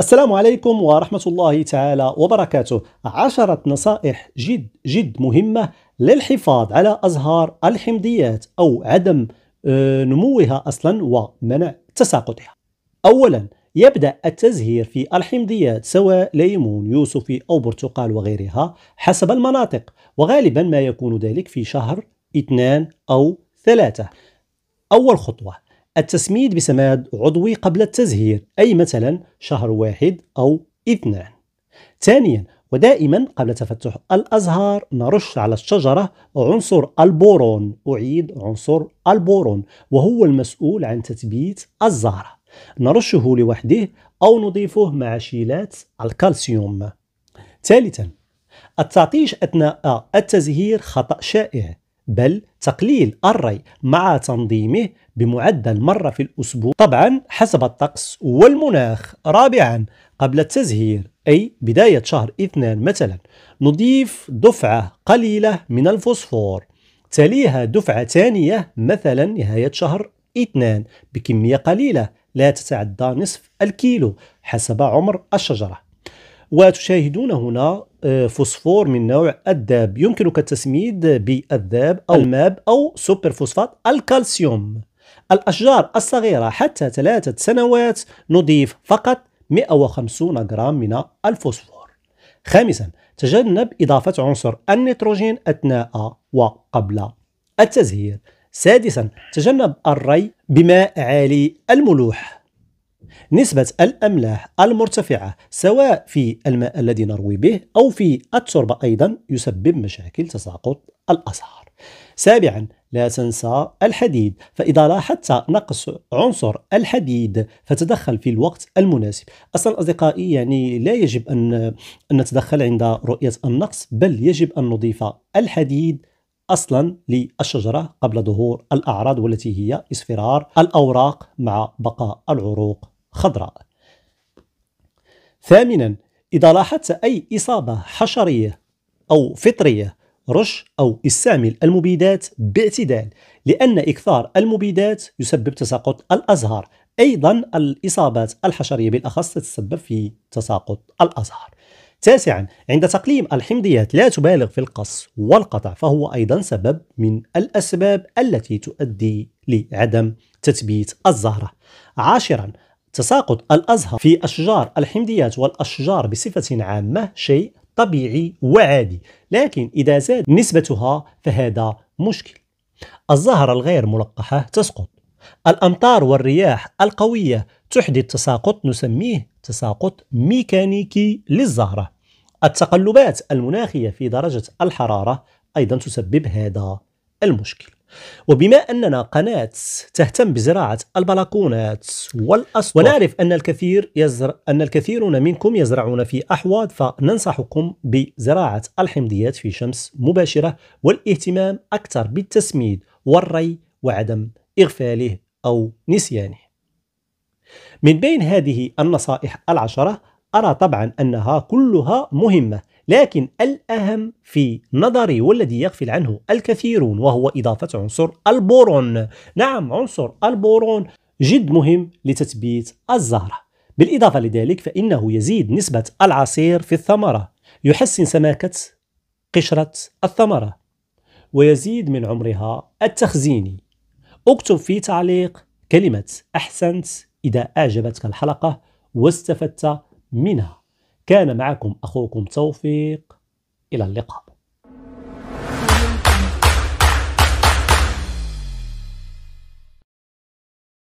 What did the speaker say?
السلام عليكم ورحمة الله تعالى وبركاته عشرة نصائح جد جد مهمة للحفاظ على أزهار الحمضيات أو عدم آه، نموها أصلا ومنع تساقطها أولا يبدأ التزهير في الحمضيات سواء ليمون يوسفي أو برتقال وغيرها حسب المناطق وغالبا ما يكون ذلك في شهر اثنان أو ثلاثة أول خطوة التسميد بسماد عضوي قبل التزهير أي مثلا شهر واحد أو اثنان ثانيا ودائما قبل تفتح الأزهار نرش على الشجرة عنصر البورون أعيد عنصر البورون وهو المسؤول عن تثبيت الزهرة نرشه لوحده أو نضيفه مع شيلات الكالسيوم ثالثا التعطيش أثناء التزهير خطأ شائع بل تقليل الري مع تنظيمه بمعدل مرة في الأسبوع طبعا حسب الطقس والمناخ رابعا قبل التزهير أي بداية شهر اثنان مثلا نضيف دفعة قليلة من الفوسفور تليها دفعة ثانية مثلا نهاية شهر اثنان بكمية قليلة لا تتعدى نصف الكيلو حسب عمر الشجرة وتشاهدون هنا آه، فوسفور من نوع الذاب يمكنك التسميد بالذاب أو الماب أو سوبر فوسفات الكالسيوم الأشجار الصغيرة حتى ثلاثة سنوات نضيف فقط 150 جرام من الفوسفور خامسا تجنب إضافة عنصر النيتروجين أثناء وقبل التزهير سادسا تجنب الري بماء عالي الملوح نسبة الأملاح المرتفعة سواء في الماء الذي نروي به أو في التربة أيضا يسبب مشاكل تساقط الأزهار سابعا لا تنسى الحديد فإذا لاحظت نقص عنصر الحديد فتدخل في الوقت المناسب أصلا أصدقائي يعني لا يجب أن, أن نتدخل عند رؤية النقص بل يجب أن نضيف الحديد اصلا للشجره قبل ظهور الاعراض والتي هي اصفرار الاوراق مع بقاء العروق خضراء ثامنا إذا لاحظت أي إصابة حشرية أو فطرية رش أو استعمل المبيدات باعتدال لأن إكثار المبيدات يسبب تساقط الأزهار أيضا الإصابات الحشرية بالأخص تتسبب في تساقط الأزهار تاسعا عند تقليم الحمضيات لا تبالغ في القص والقطع فهو أيضا سبب من الأسباب التي تؤدي لعدم تثبيت الزهرة عاشرا تساقط الأزهر في أشجار الحمضيات والأشجار بصفة عامة شيء طبيعي وعادي لكن إذا زاد نسبتها فهذا مشكل الزهرة الغير ملقحة تسقط الأمطار والرياح القوية تحدث تساقط نسميه تساقط ميكانيكي للزهرة التقلبات المناخية في درجة الحرارة أيضا تسبب هذا المشكل وبما أننا قناة تهتم بزراعة البلكونات والأسطح ونعرف أن الكثير يزر... أن الكثيرون منكم يزرعون في أحواض فننصحكم بزراعة الحمضيات في شمس مباشرة والاهتمام أكثر بالتسميد والري وعدم إغفاله أو نسيانه من بين هذه النصائح العشرة أرى طبعا أنها كلها مهمة لكن الأهم في نظري والذي يغفل عنه الكثيرون وهو إضافة عنصر البورون نعم عنصر البورون جد مهم لتثبيت الزهرة بالإضافة لذلك فإنه يزيد نسبة العصير في الثمرة يحسن سماكة قشرة الثمرة ويزيد من عمرها التخزيني اكتب في تعليق كلمة أحسنت إذا أعجبتك الحلقة واستفدت منها كان معكم أخوكم توفيق إلى اللقاء